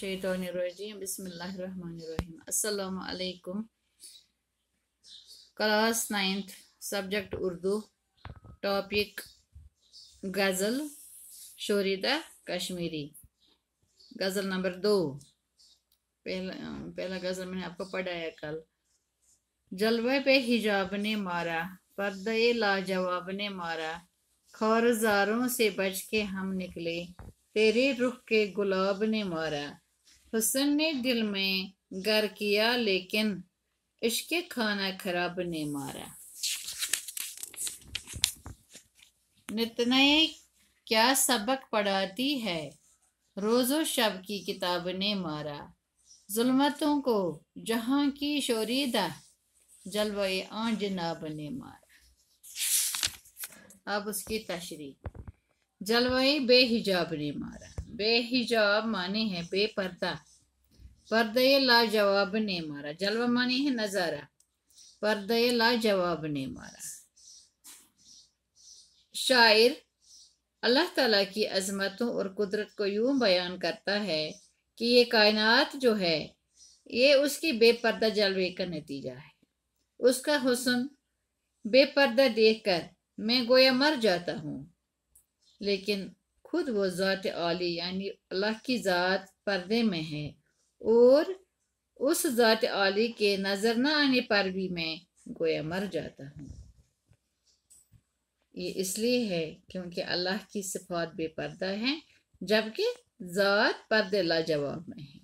शैतानरजीम बसमीम subject Urdu topic गज़ल शोरीदा कश्मीरी गज़ल नंबर दो पहला पहला गज़ल मैंने आपको पढ़ाया कल जलवे पे हिजाब ने मारा पर्दे लाजवाब ने मारा खौरजारों से बच के हम निकले तेरे रुख के गुलाब ने मारा हुसन ने दिल में गर किया लेकिन इश्के खाना खराब ने मारा नितने क्या सबक पढ़ाती है रोज़ो शब की किताब ने मारा जुलमतों को जहाँ की शोरीदा जलवे आज नाब ने मारा अब उसकी तशरी जलवे बेहिजाब ने मारा बेहिजाब माने हैं बेपर्दा पर्दे लाजवाब ने मारा जलवा माने है नज़ारा पर्दे लाजवाब ने मारा शायर अल्लाह ताला की अजमतों और कुदरत को यूं बयान करता है कि ये कायनात जो है ये उसकी बेपर्दा जलवे का नतीजा है उसका हुसन बेपर्दा देखकर मैं गोया मर जाता हूँ लेकिन खुद वो ज़ात आली यानी अल्लाह की ज़ात पर्दे में है और उस ज़ात आली के नज़र न आने पर भी मैं गोया मर जाता हूँ ये इसलिए है क्योंकि अल्लाह की सिफात बेपर्दा है जबकि ज़ात पर्दे लाजवाब में है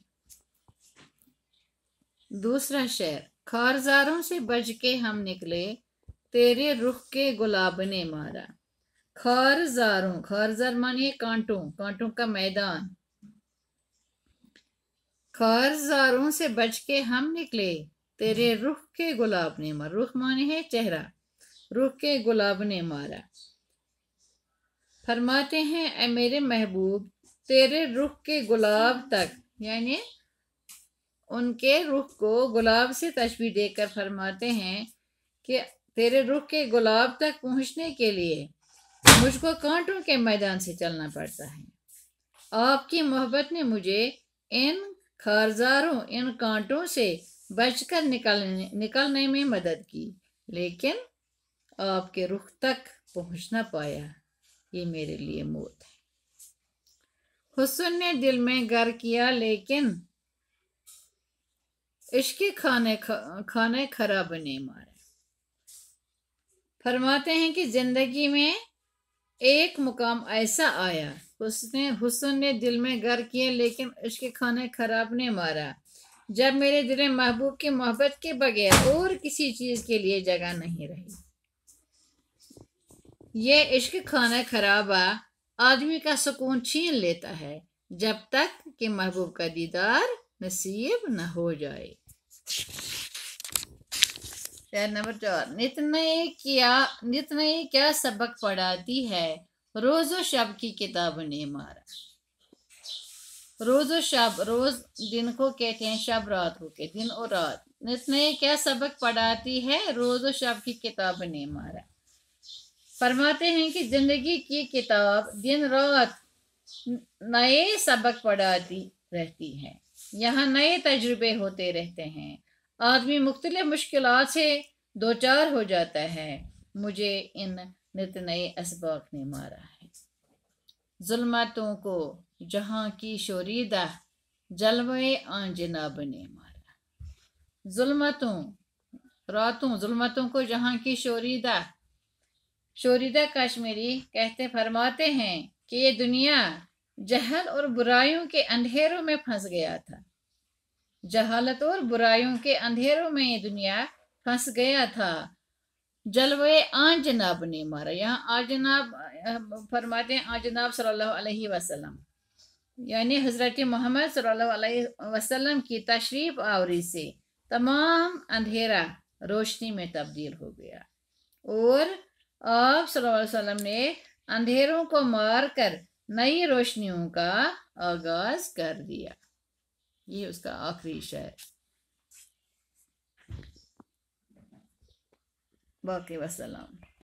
दूसरा शहर खारजारों से बज के हम निकले तेरे रुख के गुलाब ने मारा खारजारों खारजार मानिए कांटों कांटों का मैदान खारजारों से बच के हम निकले तेरे रुख के गुलाब ने मार रुख माने है चेहरा रुख के गुलाब ने मारा फरमाते हैं ऐ मेरे महबूब तेरे रुख के गुलाब तक यानी उनके रुख को गुलाब से तस्वीर देकर फरमाते हैं कि तेरे रुख के गुलाब तक पहुंचने के लिए मुझको कांटों के मैदान से चलना पड़ता है आपकी मोहब्बत ने मुझे इन खारजारों इन कांटों से बचकर निकलने निकलने में मदद की लेकिन आपके रुख तक पहुंच ना पाया ये मेरे लिए मौत है हुसन ने दिल में गर किया लेकिन इश्के खाने खा, खाने खराब ने मारे फरमाते हैं कि जिंदगी में एक मुकाम ऐसा आया उसने हुसन ने दिल में गर किए लेकिन उसके खाने खराब ने मारा जब मेरे दिल में महबूब की मोहब्बत के बगैर और किसी चीज़ के लिए जगह नहीं रही ये इश्क खाना खराबा आदमी का सुकून छीन लेता है जब तक कि महबूब का दीदार नसीब न हो जाए प्यार नंबर चार नितनय क्या नितनय क्या सबक पढ़ाती है रोज़ो शब की किताब ने मारा रोज़ो शब रोज़ दिन को कहते हैं शब रात को के दिन और रात नितनय क्या सबक पढ़ाती है रोज़ो शब की किताब ने मारा फरमाते हैं कि जिंदगी की किताब दिन रात नए सबक पढ़ाती रहती है यहाँ नए तजुर्बे होते रहते हैं आदमी मुख्तलि मुश्किल से दो चार हो जाता है मुझे इन नित नए इसबाक ने मारा है जुलमतों को जहाँ की शोरीदा जलवे आंजनाब ने मारा जुलमतों रातों जुलमतों को जहाँ की शोरीदा शोरीदा कश्मीरी कहते फरमाते हैं कि ये दुनिया जहल और बुराइयों के अंधेरों में फंस गया था जहालत और बुराइयों के अंधेरों में ये दुनिया फंस गया था जलवे आजनाब ने मारा यहाँ आजनाब फरमाते हैं आजनाब सल्लल्लाहु अलैहि वसल्लम यानी हज़रत मोहम्मद सल्लल्लाहु अलैहि वसल्लम की तशरीफ आवरी से तमाम अंधेरा रोशनी में तब्दील हो गया और आप सल्लल्लाहु वसल्लम ने अंधेरों को मार कर नई रोशनियों का आगाज़ कर दिया ये उसका आखिरी शहर बाकी वसलाम